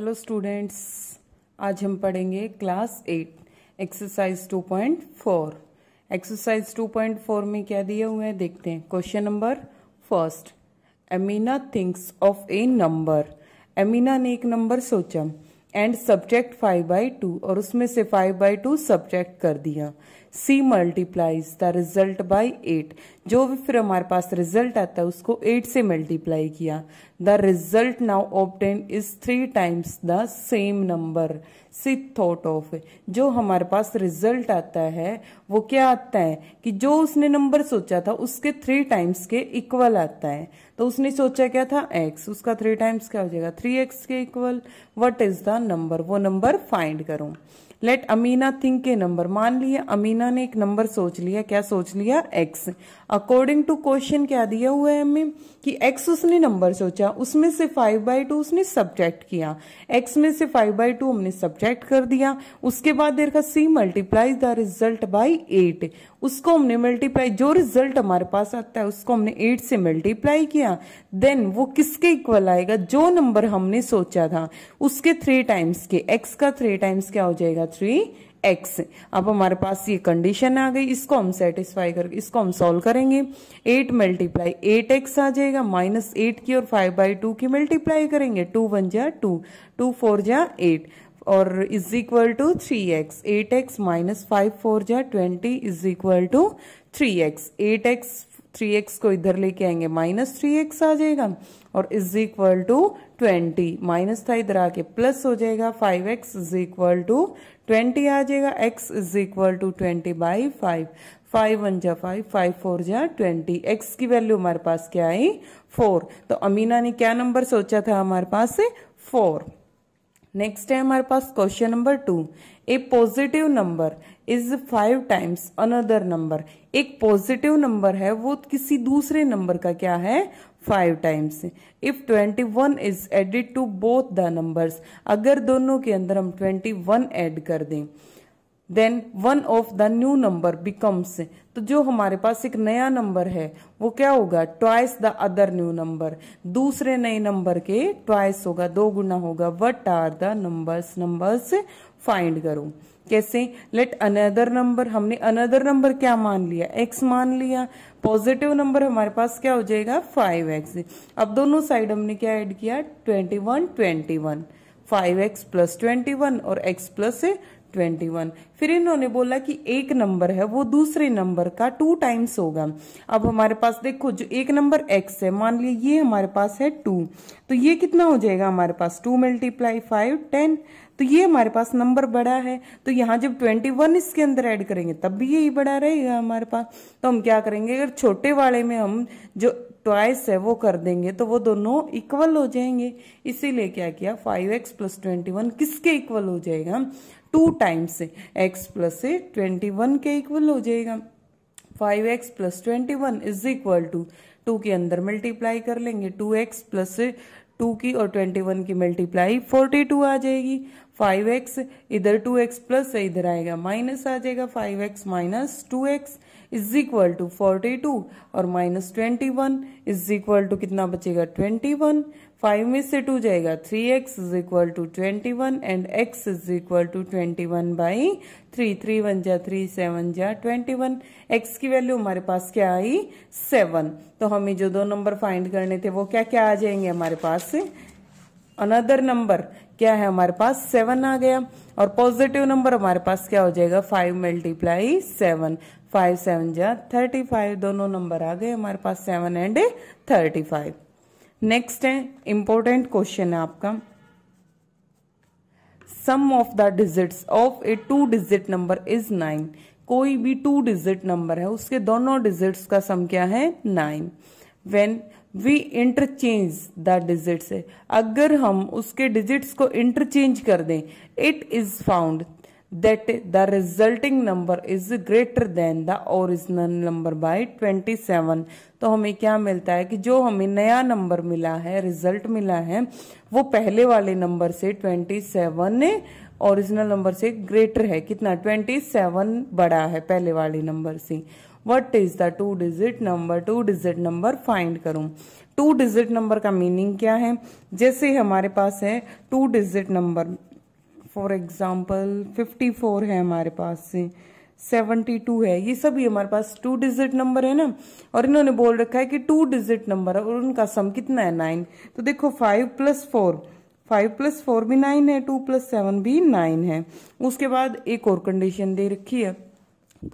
hello students आज हम पढ़ेंगे class eight exercise two point four exercise two point four में क्या दिए हुए हैं देखते हैं question number first Amina thinks of a number Amina ने एक नंबर सोचा and subtract five by two और उसमें से फाइव बाई टू सब्जेक्ट कर दिया she multiplies the result by eight जो भी फिर हमारे पास रिजल्ट आता है उसको एट से मल्टीप्लाई किया the result now obtained is three times the same number she thought of जो हमारे पास रिजल्ट आता है वो क्या आता है कि जो उसने नंबर सोचा था उसके थ्री टाइम्स के इक्वल आता है तो उसने सोचा क्या था एक्स उसका थ्री टाइम्स क्या हो जाएगा थ्री एक्स के equal what is the number वो नंबर फाइंड करूं let Amina think a number मान लिया अमीना ने एक नंबर सोच लिया क्या सोच लिया एक्स अकॉर्डिंग टू क्वेश्चन क्या दिया हुआ है हमें कि एक्स उसने नंबर सोचा उसमें से फाइव बाई टू उसने सब्जेक्ट किया एक्स में से फाइव बाई टू हमने सब्जेक्ट कर दिया उसके बाद देखा she multiply the result by eight उसको हमने मल्टीप्लाई जो रिजल्ट हमारे पास आता है उसको हमने एट से मल्टीप्लाई किया देन वो किसके इक्वल आएगा जो नंबर हमने सोचा था उसके थ्री टाइम्स के एक्स का थ्री टाइम्स क्या हो जाएगा थ्री एक्स अब हमारे पास ये कंडीशन आ गई इसको हम सेटिस्फाई करके इसको हम सॉल्व करेंगे एट मल्टीप्लाई एट एक्स आ जाएगा माइनस एट की और फाइव बाई टू की मल्टीप्लाई करेंगे टू वन जा टू टू फोर जा एट और is equal to three x eight x minus five four जा twenty is equal to three x eight x three x को इधर लेके आएंगे माइनस थ्री एक्स आ जाएगा और is equal to twenty minus था इधर आके प्लस हो जाएगा five x is equal to twenty आ जाएगा x is equal to twenty by five five one जा फाइव फाइव फोर जा ट्वेंटी एक्स की वैल्यू हमारे पास क्या आई फोर तो अमीना ने क्या नंबर सोचा था हमारे पास फोर नेक्स्ट है हमारे पास question number two a positive number is five times another number एक पॉजिटिव नंबर है वो किसी दूसरे नंबर का क्या है five times if twenty one is added to both the numbers अगर दोनों के अंदर हम ट्वेंटी वन एड कर दें then one of the new number becomes तो जो हमारे पास एक नया नंबर है वो क्या होगा twice the other new number दूसरे नए नंबर के ट्वाइस होगा दो गुना होगा what are the numbers numbers find करो कैसे लेट अनदर नंबर हमने अनदर नंबर क्या मान लिया एक्स मान लिया पॉजिटिव नंबर हमारे पास क्या हो जाएगा फाइव एक्स अब दोनों साइड हमने क्या ऐड किया twenty one twenty one five x plus twenty one और एक्स प्लस ट्वेंटी वन फिर इन्होंने बोला कि एक नंबर है वो दूसरे नंबर का टू टाइम्स होगा अब हमारे पास देखो जो एक नंबर एक्स है मान लिया ये हमारे पास है टू तो ये कितना हो जाएगा हमारे पास टू मल्टीप्लाई फाइव टेन तो ये हमारे पास नंबर बड़ा है तो यहाँ जब ट्वेंटी वन इसके अंदर ऐड करेंगे तब भी यही बड़ा रहेगा हमारे पास तो हम क्या करेंगे अगर छोटे वाले में हम जो ट्वाइस है वो कर देंगे तो वो दोनों इक्वल हो जाएंगे इसीलिए क्या किया five x plus twenty one किसके इक्वल हो जाएगा टू टाइम्स से एक्स प्लस ट्वेंटी वन के इक्वल हो जाएगा five x plus twenty one is equal to two two अंदर मल्टीप्लाई कर लेंगे टू एक्स प्लस टू की और ट्वेंटी वन की मल्टीप्लाई फोर्टी टू आ जाएगी फाइव एक्स इधर टू एक्स प्लस है इधर आएगा माइनस आ जाएगा five x minus two x is equal to forty two और minus twenty one is equal to कितना बचेगा ट्वेंटी वन फाइव में से टू जाएगा three x is equal to twenty one and x is equal to twenty one by three three one जा three seven जा twenty one x की value हमारे पास क्या आई सेवन तो हमें जो दो नंबर फाइंड करने थे वो क्या क्या आ जाएंगे हमारे पास अनदर नंबर क्या है हमारे पास सेवन आ गया और पॉजिटिव नंबर हमारे पास क्या हो जाएगा five multiply seven five seven जा थर्टी फाइव दोनों नंबर आ गए हमारे पास seven and thirty five next है इंपॉर्टेंट क्वेश्चन है आपका sum of the digits of a two digit number is nine कोई भी टू डिजिट नंबर है उसके दोनों डिजिट्स का सम क्या है nine when we interchange the digits अगर हम उसके डिजिट्स को इंटरचेंज कर दें it is found that the resulting number is greater than the original number by 27 तो हमें क्या मिलता है कि जो हमें नया नंबर मिला है रिजल्ट मिला है वो पहले वाले नंबर से 27 ओरिजिनल नंबर से ग्रेटर है कितना 27 बड़ा है पहले वाले नंबर से what is the two digit number two digit number find करूं टू डिजिट नंबर का मीनिंग क्या है जैसे हमारे पास है two digit number for example fifty four है हमारे पास से सेवेंटी टू है ये सभी हमारे पास टू डिजिट नंबर है ना और इन्होंने बोल रखा है कि टू डिजिट नंबर है और उनका सम कितना है नाइन तो देखो five plus four five plus four भी नाइन है टू प्लस सेवन भी नाइन है उसके बाद एक और कंडीशन दे रखी है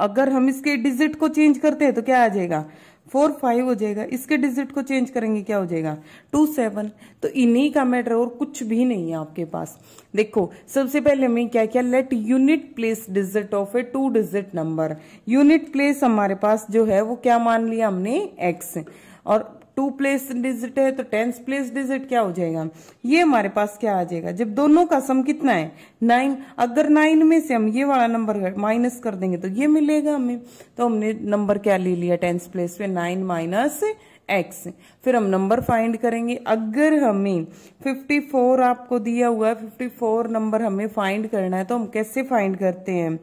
अगर हम इसके डिजिट को चेंज करते हैं तो क्या आ जाएगा फोर फाइव हो जाएगा इसके डिजिट को चेंज करेंगे क्या हो जाएगा टू सेवन तो इन्हीं का मैटर और कुछ भी नहीं है आपके पास देखो सबसे पहले हमें क्या क्या let unit place digit of a two digit number unit place हमारे पास जो है वो क्या मान लिया हमने एक्स और टू प्लेस डिजिट है तो टेंस प्लेस डिजिट क्या हो जाएगा ये हमारे पास क्या आ जाएगा जब दोनों का सम कितना है नाइन अगर नाइन में से हम ये वाला नंबर माइनस कर देंगे तो ये मिलेगा हमें तो हमने नंबर क्या ले लिया टेंस प्लेस पे नाइन माइनस एक्स फिर हम नंबर फाइंड करेंगे अगर हमें 54 आपको दिया हुआ है 54 नंबर हमें फाइंड करना है तो हम कैसे फाइंड करते हैं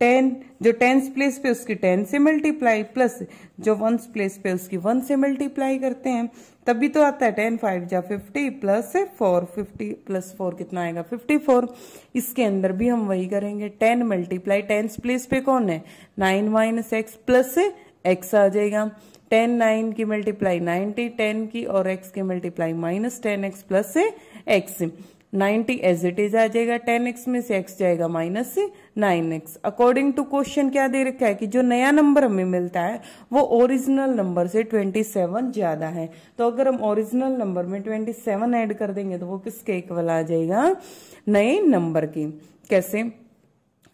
टेन जो टेंस प्लेस पे उसकी टेन से मल्टीप्लाई प्लस जो वंस प्लेस पे उसकी वन से मल्टीप्लाई करते हैं तभी तो आता है टेन फाइव जा fifty plus four fifty plus four कितना आएगा फिफ्टी फोर इसके अंदर भी हम वही करेंगे टेन मल्टीप्लाई टेंस प्लेस पे कौन है nine minus x plus x आ जाएगा टेन नाइन की मल्टीप्लाई नाइनटी टेन की और एक्स की multiply minus ten x plus x 90 as it is आ जाएगा 10x में से x जाएगा minus nine 9x according to question क्या दे रखा है कि जो नया नंबर हमें मिलता है वो ओरिजिनल नंबर से 27 ज्यादा है तो अगर हम ओरिजिनल नंबर में 27 ऐड कर देंगे तो वो किसके इक्वल आ जाएगा नए नंबर की कैसे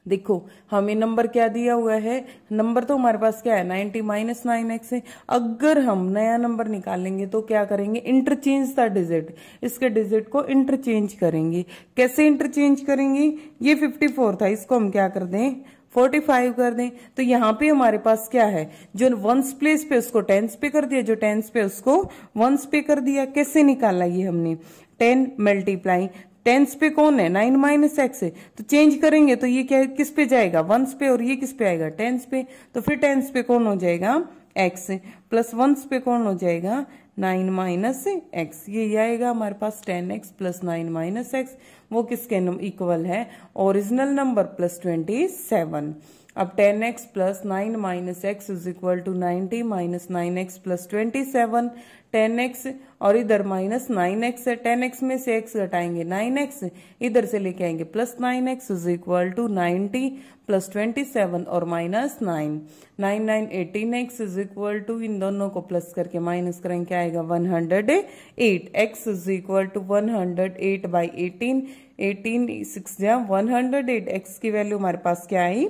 देखो हमें नंबर क्या दिया हुआ है नंबर तो हमारे पास क्या है नाइनटी माइनस नाइन एक्स है अगर हम नया नंबर निकालेंगे तो क्या करेंगे इंटरचेंज था डिजिट इसके डिजिट को इंटरचेंज करेंगे कैसे इंटरचेंज करेंगे ये फिफ्टी फोर था इसको हम क्या कर दें 45 कर दें तो यहाँ पे हमारे पास क्या है जो वंस प्लेस पे उसको टेंस पे कर दिया जो टेंस पे उसको वंस पे कर दिया कैसे निकाला ये हमने टेन मल्टीप्लाई टेंस पे कौन है नाइन माइनस एक्स है तो चेंज करेंगे तो ये क्या किस पे जाएगा वंस पे और ये किस पे आएगा टेंस पे तो फिर टेंस पे कौन हो जाएगा एक्स प्लस वंस पे कौन हो जाएगा नाइन माइनस एक्स ये आएगा हमारे पास ten x plus nine minus x वो किसके इक्वल है original number plus twenty seven अब 10x x plus nine minus x is equal to ninety minus nine x plus twenty seven ten x और इधर माइनस नाइन एक्स है ten x में से x घटाएंगे नाइन एक्स इधर से लेके आएंगे plus nine x is equal to ninety plus twenty seven और minus nine nine nine eighteen x is equal to इन दोनों को प्लस करके माइनस करेंगे आएगा one hundred eight x is equal to one hundred eight by eighteen eighteen six जहाँ one hundred eight x की value हमारे पास क्या आई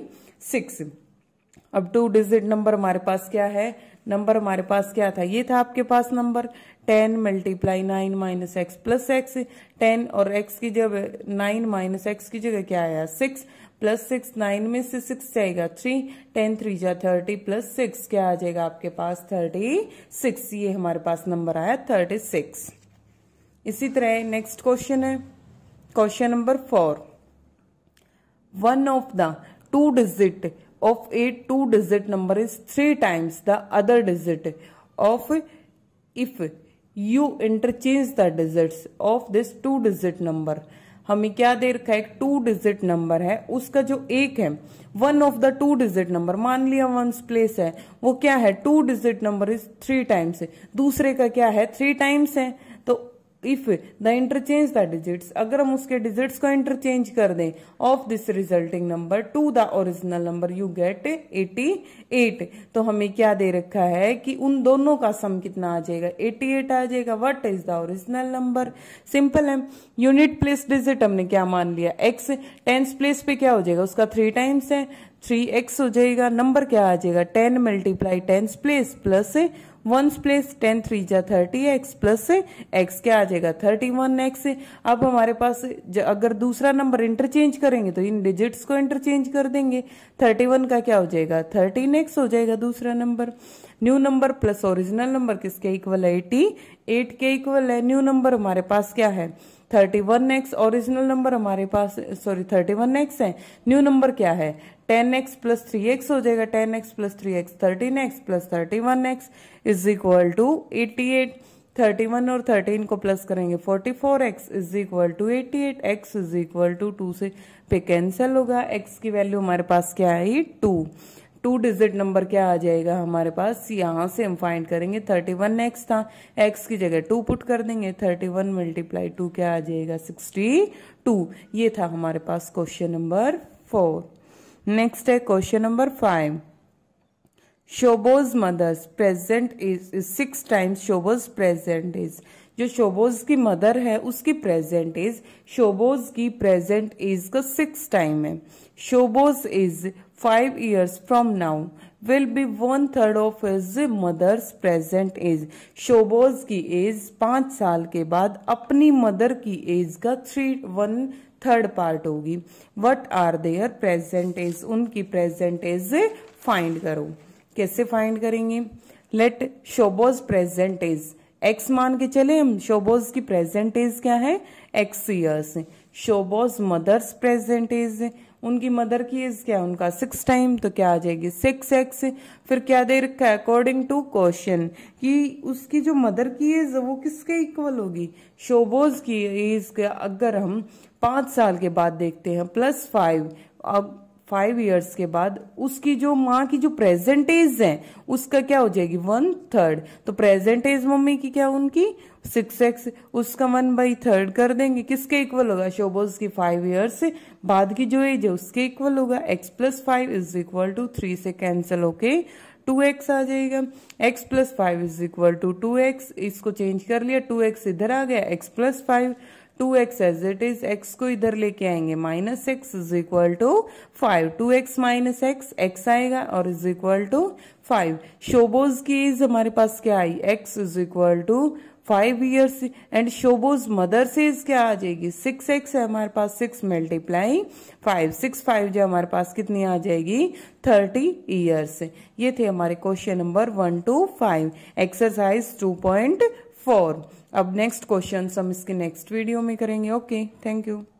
सिक्स अब टू डिजिट नंबर हमारे पास क्या है नंबर हमारे पास क्या था ये था आपके पास number ten multiply nine minus x plus x ten और एक्स की जगह नाइन माइनस एक्स की जगह क्या आया सिक्स प्लस सिक्स नाइन में से सिक्स जाएगा थ्री टेन थ्री जा थर्टी प्लस सिक्स क्या आ जाएगा आपके पास थर्टी सिक्स ये हमारे पास नंबर आया थर्टी सिक्स इसी तरह नेक्स्ट क्वेश्चन है question number four one of the two digit of a two digit number is three times the other digit of if you interchange the digit of this two digit number हमें क्या दे रखा है two digit number है उसका जो एक है one of the two digit number मान लिया वंस प्लेस है वो क्या है two digit number is three times दूसरे का क्या है थ्री टाइम्स है if the interchange the digits अगर हम उसके डिजिट्स को इंटरचेंज कर दें of this resulting number to the original number you get 88 तो हमें क्या दे रखा है कि उन दोनों का सम कितना आ जाएगा 88 आ जाएगा what is the original number simple है यूनिट प्लेस डिजिट हमने क्या मान लिया एक्स टेंस प्लेस पे क्या हो जाएगा उसका थ्री टाइम्स है थ्री एक्स हो जाएगा नंबर क्या आ जाएगा ten multiply tens place plus ones place ten three जा थर्टी एक्स प्लस एक्स क्या आ जाएगा थर्टी वन एक्स अब हमारे पास अगर दूसरा नंबर इंटरचेंज करेंगे तो इन डिजिट्स को इंटरचेंज कर देंगे थर्टी वन का क्या हो जाएगा थर्टीन एक्स हो जाएगा दूसरा number new number plus original number किसके इक्वल है एटी एट के इक्वल है न्यू नंबर हमारे पास क्या है thirty one x original number हमारे पास सॉरी थर्टी वन एक्स है न्यू नंबर क्या है ten x plus three x हो जाएगा ten x plus three x thirteen x plus thirty one x is equal to eighty eight thirty one और thirteen को plus करेंगे forty four x is equal to eighty eight x is equal to two से पे cancel होगा x की value हमारे पास क्या आई टू टू डिजिट नंबर क्या आ जाएगा हमारे पास यहाँ से हम फाइंड करेंगे थर्टी वन एक्स था एक्स की जगह टू पुट कर देंगे थर्टी वन मल्टीप्लाई टू क्या आ जाएगा सिक्सटी टू ये था हमारे पास क्वेश्चन नंबर फोर नेक्स्ट है question number five Shobo's mother's present is six times Shobo's present is जो शोबोज की मदर है उसकी प्रेजेंट एज शोबोज की प्रेजेंट एज का सिक्स टाइम है Shobo's is five years from now will be one third of his mother's present age Shobo's की age पांच साल के बाद अपनी मदर की एज का थ्री वन थर्ड पार्ट होगी what are their present age उनकी प्रेजेंट एज फाइंड करो कैसे फाइंड करेंगे let Shobo's present is x मान के चले हम शोबोज की प्रेजेंटेज क्या है x years Shobo's mother's present age उनकी मदर की एज क्या है उनका सिक्स टाइम तो क्या आ जाएगी सिक्स एक्स फिर क्या दे रखा है अकॉर्डिंग टू क्वेश्चन कि उसकी जो मदर की एज वो किसके इक्वल होगी शोबोज की एज अगर हम पाँच साल के बाद देखते हैं प्लस फाइव अब फाइव इयर्स के बाद उसकी जो माँ की जो प्रेजेंट एज है उसका क्या हो जाएगी वन थर्ड तो प्रेजेंट एज मम्मी की क्या उनकी सिक्स एक्स उसका वन बाई थर्ड कर देंगे किसके इक्वल होगा शोबोज की फाइव ईयर्स से बाद की जो एज है उसके इक्वल होगा x plus five is equal to three से कैंसिल होके टू एक्स आ जाएगा x plus five is equal to two x इसको चेंज कर लिया टू एक्स इधर आ गया x plus five two x as it is x को इधर लेके आएंगे minus x is equal to five two x minus x x आएगा और is equal to five Shobo's की एज हमारे पास क्या आई x is equal to five years and Shobo's mother से क्या आ जाएगी सिक्स एक्स है हमारे पास six multiply five six five जो हमारे पास कितनी आ जाएगी थर्टी ईयर्स ये थे हमारे question number one two five exercise two point four अब नेक्स्ट क्वेश्चन हम इसके नेक्स्ट वीडियो में करेंगे ओके थैंक यू